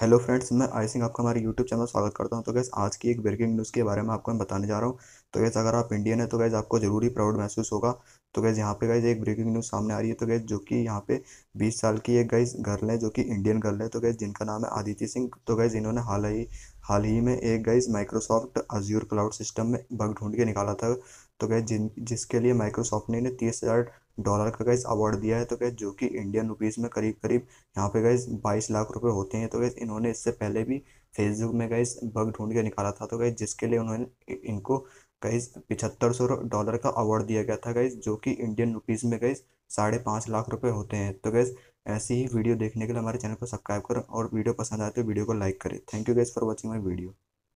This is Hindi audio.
हेलो फ्रेंड्स मैं आई सिंह आपका हमारे यूट्यूब चैनल स्वागत करता हूं तो गैस आज की एक ब्रेकिंग न्यूज़ के बारे में आपको मैं बताने जा रहा हूं तो गैस अगर आप इंडियन है तो गैस आपको जरूरी प्राउड महसूस होगा तो गैस यहाँ पे गैस एक ब्रेकिंग न्यूज़ सामने आ रही है तो गैस जो कि यहाँ पे बीस साल की एक गैस गर्ल है जो कि इंडियन गर्ल है तो गैस जिनका नाम है आदित्य सिंह तो गैस इन्होंने हाल ही हाल ही में एक गैस माइक्रोसॉफ्ट अज्यूर क्लाउड सिस्टम में बग ढूंढ के निकाला था तो गए जिन जिसके लिए माइक्रोसॉफ्ट ने इन्हें तीस हज़ार डॉलर का गैस अवार्ड दिया है तो क्या जो कि इंडियन रुपीज़ में करीब करीब यहाँ पे गए बाईस लाख रुपए होते हैं तो गैस इन्होंने इससे पहले भी फेसबुक में गए बग ढूंढ के निकाला था तो गैस जिसके लिए उन्होंने इनको गैस पिछहत्तर सौ डॉलर का अवार्ड दिया गया था गैस जो कि इंडियन रुपीज़ में गैस साढ़े पाँच लाख रुपये होते हैं तो गैस ऐसी ही वीडियो देखने के लिए हमारे चैनल को सब्सक्राइब करें और वीडियो पसंद आए तो वीडियो को लाइक करें thank you guys for watching my video